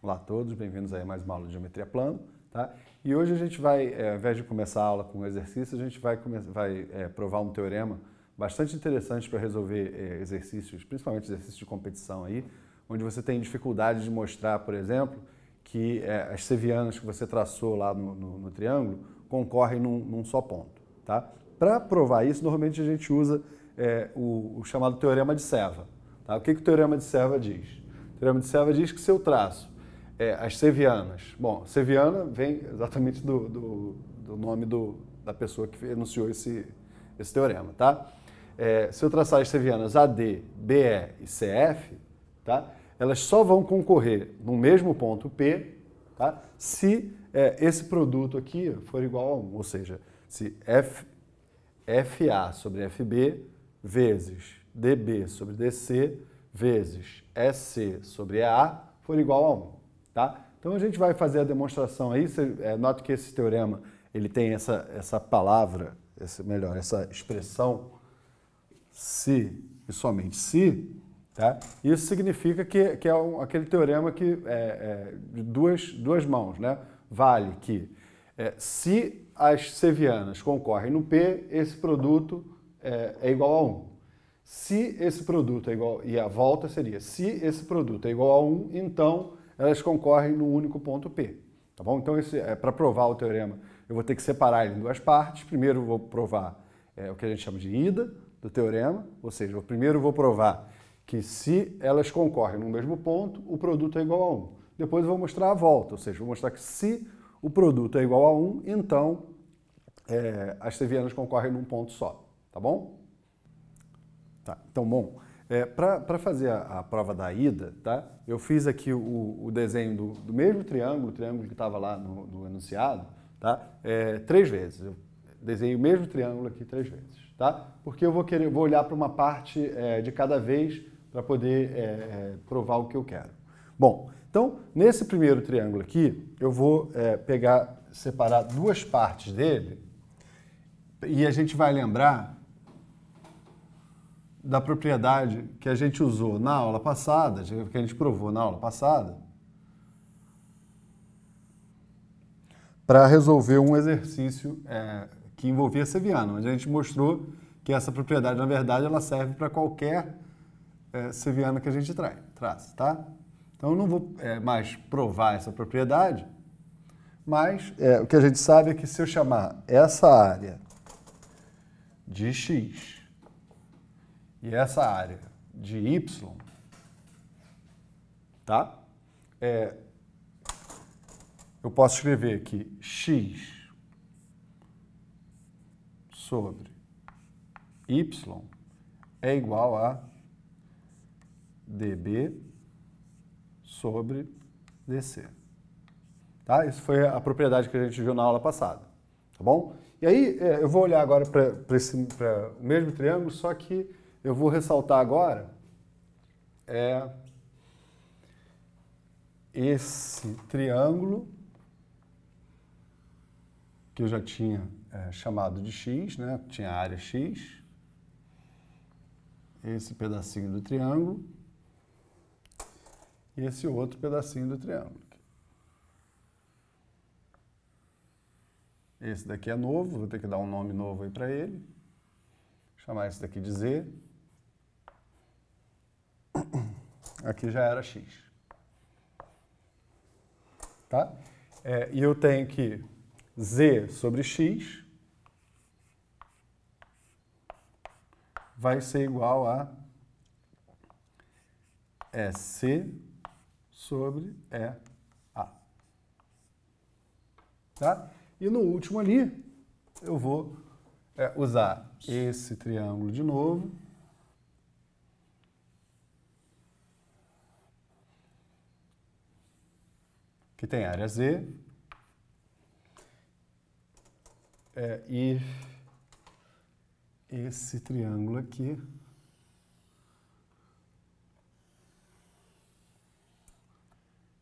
Olá a todos, bem-vindos a mais uma aula de Geometria Plano. Tá? E hoje a gente vai, é, ao invés de começar a aula com um exercício, a gente vai, vai é, provar um teorema bastante interessante para resolver é, exercícios, principalmente exercícios de competição aí, onde você tem dificuldade de mostrar, por exemplo, que as sevianas que você traçou lá no, no, no triângulo concorrem num, num, só ponto. Tá? Para provar isso, normalmente a gente usa o, o, chamado teorema de Serva. Tá? O que, que o teorema de Serva diz? O teorema de Serva diz que se eu traço é, as sevianas. Bom, seviana vem exatamente do, do, do nome do, da pessoa que enunciou esse, esse teorema, tá? É, se eu traçar as sevianas AD, BE e CF, tá? Elas só vão concorrer no mesmo ponto P, tá? Se é, esse produto aqui for igual a 1, ou seja, se F, FA sobre FB vezes DB sobre DC vezes SC sobre EA for igual a 1. Tá? Então a gente vai fazer a demonstração aí. Você, é, note que esse teorema ele tem essa, essa palavra, esse, melhor, essa expressão se e somente se. Tá? Isso significa que, que é um, aquele teorema que é, é, de duas, duas mãos, né? vale que é, se as sevianas concorrem no P, esse produto é, é, igual a 1. Se esse produto é igual, e a volta seria, se esse produto é igual a 1, então elas concorrem num único ponto P. Tá bom? Então, é, para provar o teorema, eu vou ter que separar ele em duas partes. Primeiro, vou provar é, o que a gente chama de ida do teorema, ou seja, eu primeiro vou provar que se elas concorrem no mesmo ponto, o produto é igual a 1. Depois eu vou mostrar a volta, ou seja, vou mostrar que se o produto é igual a 1, então é, as tevianas concorrem num ponto só, tá bom? Tá, então, bom, é, Para fazer a, a, prova da ida, tá? eu fiz aqui o, o desenho do, do, mesmo triângulo, o triângulo que estava lá no, no, enunciado, tá? É, três vezes. Eu desenhei o mesmo triângulo aqui três vezes. Tá? Porque eu vou, querer, vou olhar para uma parte é, de cada vez para poder é, é, provar o que eu quero. Bom, então, nesse primeiro triângulo aqui, eu vou é, pegar, separar duas partes dele e a gente vai lembrar da propriedade que a gente usou na aula passada, que a gente provou na aula passada, para resolver um exercício é, que envolvia seviano, onde a gente mostrou que essa propriedade, na verdade, ela serve para qualquer é, seviano que a gente trai, traz, tá? Então, eu não vou é, mais provar essa propriedade, mas é, o que a gente sabe é que se eu chamar essa área de x e essa área de Y, tá? É, eu posso escrever que X sobre Y é igual a dB sobre dc. Tá? Isso foi a propriedade que a gente viu na aula passada. Tá bom? E aí é, eu vou olhar agora para o mesmo triângulo, só que eu vou ressaltar agora é esse triângulo que eu já tinha é, chamado de X, né? tinha a área X, esse pedacinho do triângulo e esse outro pedacinho do triângulo. Esse daqui é novo, vou ter que dar um nome novo aí para ele. Vou chamar esse daqui de Z. Aqui já era x. Tá? É, e eu tenho que z sobre x vai ser igual a c sobre EA. Tá? E no último ali, eu vou é, usar esse triângulo de novo, que tem área Z é, e esse triângulo aqui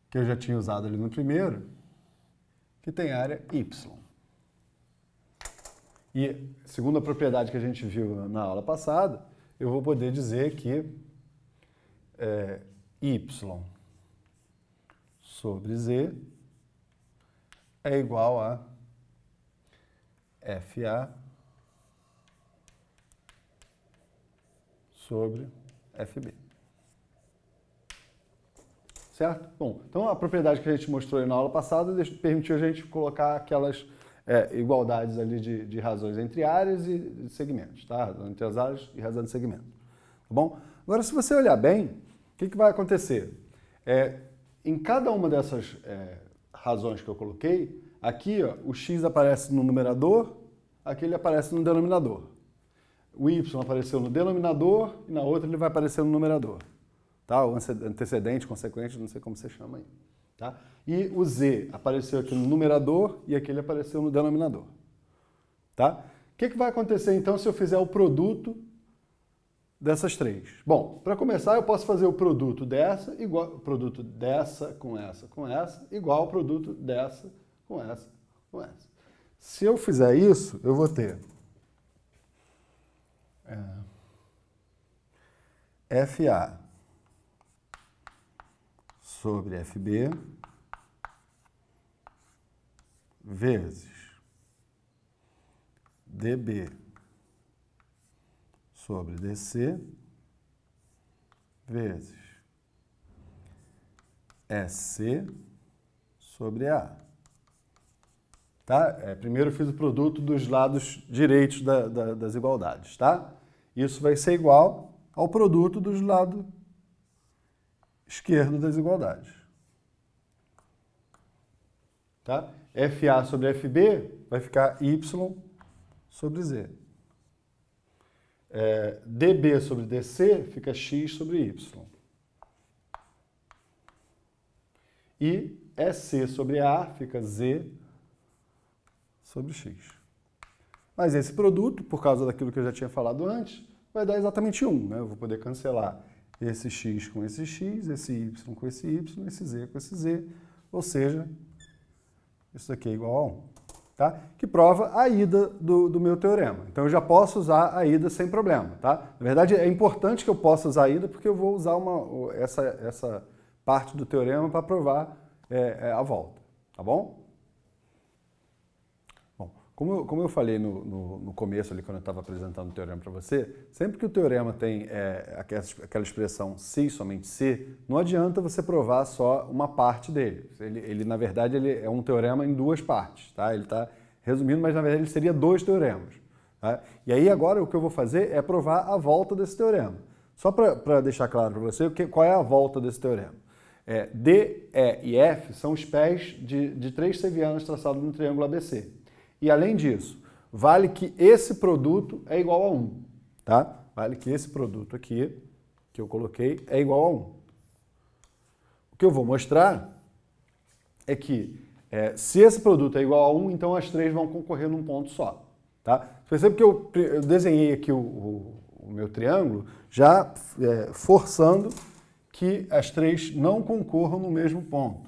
que eu já tinha usado ali no primeiro, que tem área Y. E, segundo a propriedade que a gente viu na aula passada, eu vou poder dizer que é, Y sobre Z é igual a FA sobre FB. Certo? Bom, então a propriedade que a gente mostrou na aula passada permitiu a gente colocar aquelas é, igualdades ali de, de, razões entre áreas e segmentos, tá? entre as áreas e razão de segmento, tá bom? Agora, se você olhar bem, o que, que vai acontecer? É, em cada uma dessas é, razões que eu coloquei, aqui ó, o x aparece no numerador, aqui ele aparece no denominador. O y apareceu no denominador e na outra ele vai aparecer no numerador. Tá? O antecedente, consequente, não sei como você chama aí. Tá? E o z apareceu aqui no numerador e aqui ele apareceu no denominador. Tá? O que, que vai acontecer então se eu fizer o produto dessas três? Bom, para começar, eu posso fazer o produto dessa igual produto dessa com essa com essa igual o produto dessa com essa com essa. Se eu fizer isso, eu vou ter é, FA sobre FB vezes DB sobre DC vezes EC sobre A. Tá? É, primeiro eu fiz o produto dos lados direitos da, da, das igualdades. Tá? Isso vai ser igual ao produto dos lados esquerdo das igualdades. Tá? FA sobre FB vai ficar Y sobre Z é, dB sobre dC fica x sobre y. E EC sobre A fica Z sobre x. Mas esse produto, por causa daquilo que eu já tinha falado antes, vai dar exatamente 1. Né? Eu vou poder cancelar esse x com esse x, esse y com esse y, esse z com esse z. Ou seja, isso aqui é igual a 1 tá? que prova a ida do, do, meu teorema. Então eu já posso usar a ida sem problema. Tá? Na verdade, é importante que eu possa usar a ida porque eu vou usar uma, essa, essa parte do teorema para provar é, é, a volta. Tá bom? Como eu, como eu falei no, no, no começo, ali, quando eu estava apresentando o teorema para você, sempre que o teorema tem é, aquela expressão se somente se, não adianta você provar só uma parte dele. Ele, ele na verdade, ele é um teorema em duas partes. Tá? Ele está resumindo, mas na verdade ele seria dois teoremas. Tá? E aí agora o que eu vou fazer é provar a volta desse teorema. Só para deixar claro para você que, qual é a volta desse teorema. É, D, E e F são os pés de, de três sevianos traçados no triângulo ABC. E além disso, vale que esse produto é igual a 1, tá? Vale que esse produto aqui que eu coloquei é igual a 1. O que eu vou mostrar é que é, se esse produto é igual a 1, então as três vão concorrer num ponto só, tá? Você percebe que eu, eu desenhei aqui o, o, o, meu triângulo já é, forçando que as três não concorram no mesmo ponto,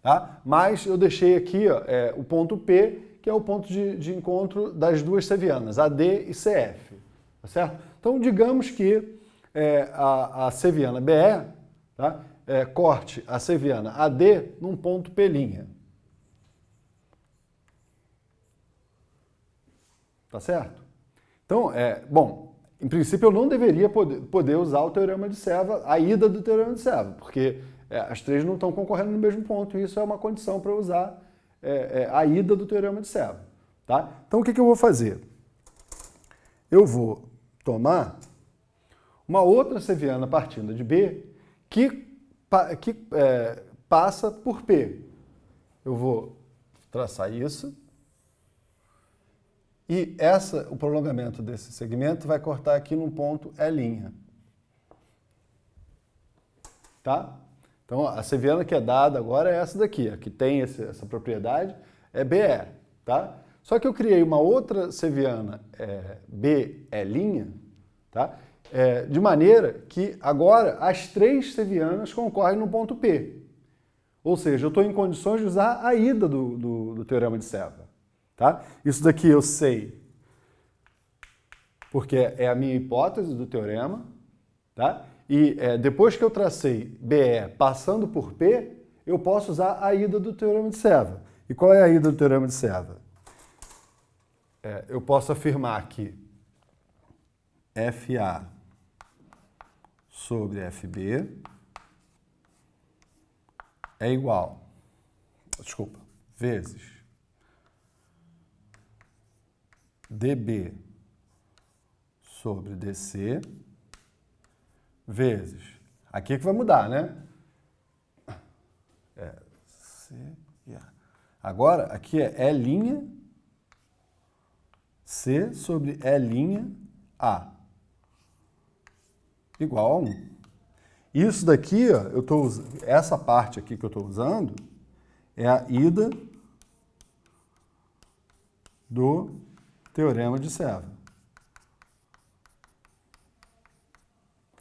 tá? Mas eu deixei aqui ó, é, o ponto P que é o ponto de, de encontro das duas sevianas, AD e CF. Tá certo? Então, digamos que é, a, a seviana BE tá? é, corte a seviana AD num ponto P'. Tá certo? Então, é, bom, em princípio eu não deveria poder, poder usar o teorema de Seva, a ida do teorema de Seva, porque é, as três não estão concorrendo no mesmo ponto, e isso é uma condição para usar é, é, a ida do teorema de Serra. Tá? Então o que, que eu vou fazer? Eu vou tomar uma outra seviana partindo de B que, que é, passa por P. Eu vou traçar isso. E essa, o prolongamento desse segmento vai cortar aqui num ponto E'. Tá? Então, a Seviana que é dada agora é essa daqui, a que tem esse, essa propriedade é BE, tá? Só que eu criei uma outra Seviana é, BE', tá? É, de maneira que agora as três Sevianas concorrem no ponto P. Ou seja, eu estou em condições de usar a ida do, do, do teorema de Seva. Tá? Isso daqui eu sei porque é a minha hipótese do teorema, tá? E é, depois que eu tracei BE passando por P, eu posso usar a ida do teorema de Seva. E qual é a ida do teorema de Seva? É, eu posso afirmar que FA sobre FB é igual, desculpa, vezes DB sobre DC vezes. Aqui é que vai mudar, né? É, C e A. Agora, aqui é E linha, C sobre E linha, A. Igual a 1. Isso daqui, ó, eu tô, essa parte aqui que eu estou usando é a ida do teorema de Seva.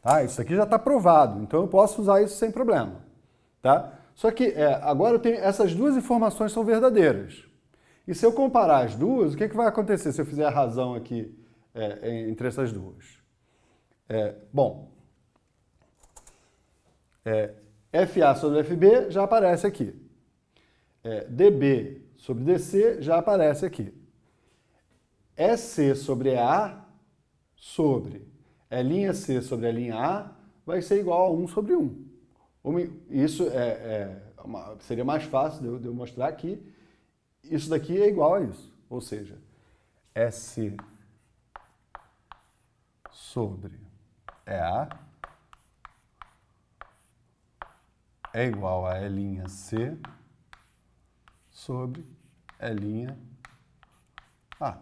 Ah, isso aqui já está provado, então eu posso usar isso sem problema. Tá? Só que é, agora eu tenho, essas duas informações são verdadeiras. E se eu comparar as duas, o que, é que vai acontecer se eu fizer a razão aqui é, é entre essas duas? É, bom, é, FA sobre FB já aparece aqui. DB sobre DC já aparece aqui. SC sobre EA sobre é linha C sobre a linha A vai ser igual a 1 sobre 1. Isso é, é uma, seria mais fácil de eu, de eu mostrar aqui. Isso daqui é igual a isso. Ou seja, S sobre EA é igual a linha c sobre linha a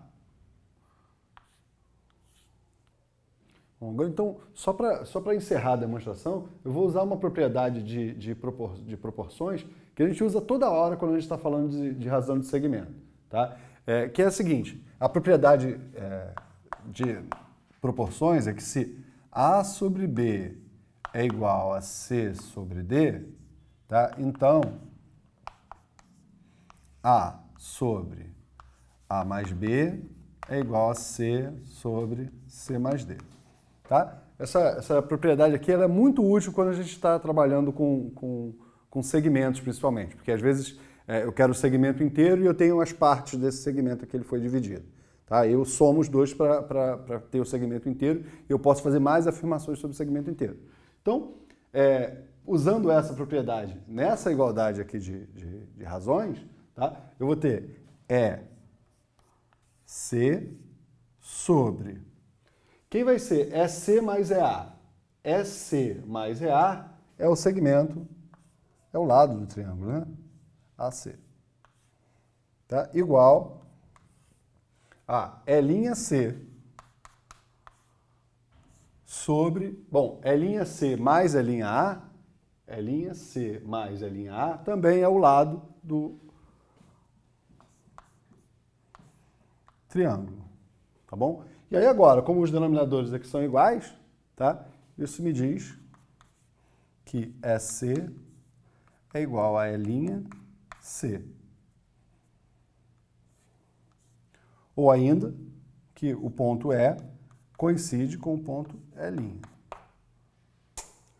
Então, só para só encerrar a demonstração, eu vou usar uma propriedade de, de, propor, de proporções que a gente usa toda hora quando a gente está falando de, de, razão de segmento, tá? É, que é a seguinte, a propriedade é, de proporções é que se A sobre B é igual a C sobre D, tá? Então, A sobre A mais B é igual a C sobre C mais D. Tá? Essa, essa propriedade aqui é muito útil quando a gente está trabalhando com, com, com, segmentos, principalmente, porque às vezes é, eu quero o segmento inteiro e eu tenho as partes desse segmento que ele foi dividido. Tá? Eu somo os dois para ter o segmento inteiro e eu posso fazer mais afirmações sobre o segmento inteiro. Então, é, usando essa propriedade nessa igualdade aqui de, de, de razões, tá? eu vou ter E C sobre quem vai ser EC é mais EA? É EC é mais EA é o segmento, é o lado do triângulo, né? AC. Tá? Igual a E'C sobre... Bom, E'C mais E'a, E'C mais E'a também é o lado do triângulo tá bom? E aí agora, como os denominadores aqui são iguais, tá? Isso me diz que EC é, é igual a E'C. Ou ainda, que o ponto E coincide com o ponto E'.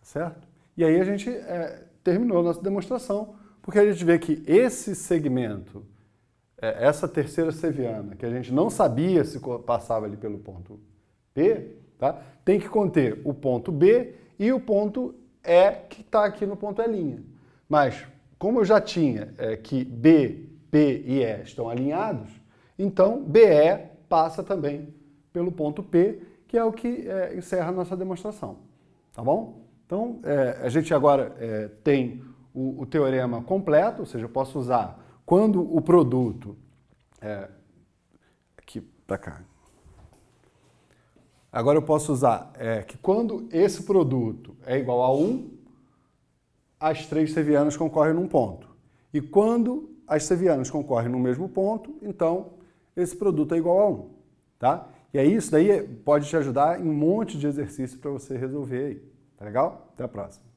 Certo? E aí a gente é, terminou a nossa demonstração, porque a gente vê que esse segmento é, essa terceira seviana, que a gente não sabia se passava ali pelo ponto P, tá? tem que conter o ponto B e o ponto E que está aqui no ponto E'. Mas, como eu já tinha é, que B, P e E estão alinhados, então BE passa também pelo ponto P, que é o que é, encerra a nossa demonstração. Tá bom? Então, é, a gente agora é, tem o, o teorema completo, ou seja, eu posso usar quando o produto. É, aqui para cá. Agora eu posso usar é, que quando esse produto é igual a 1, as três sevianas concorrem num ponto. E quando as sevianas concorrem no mesmo ponto, então esse produto é igual a 1. Tá? E é isso daí pode te ajudar em um monte de exercício para você resolver aí. Tá legal? Até a próxima.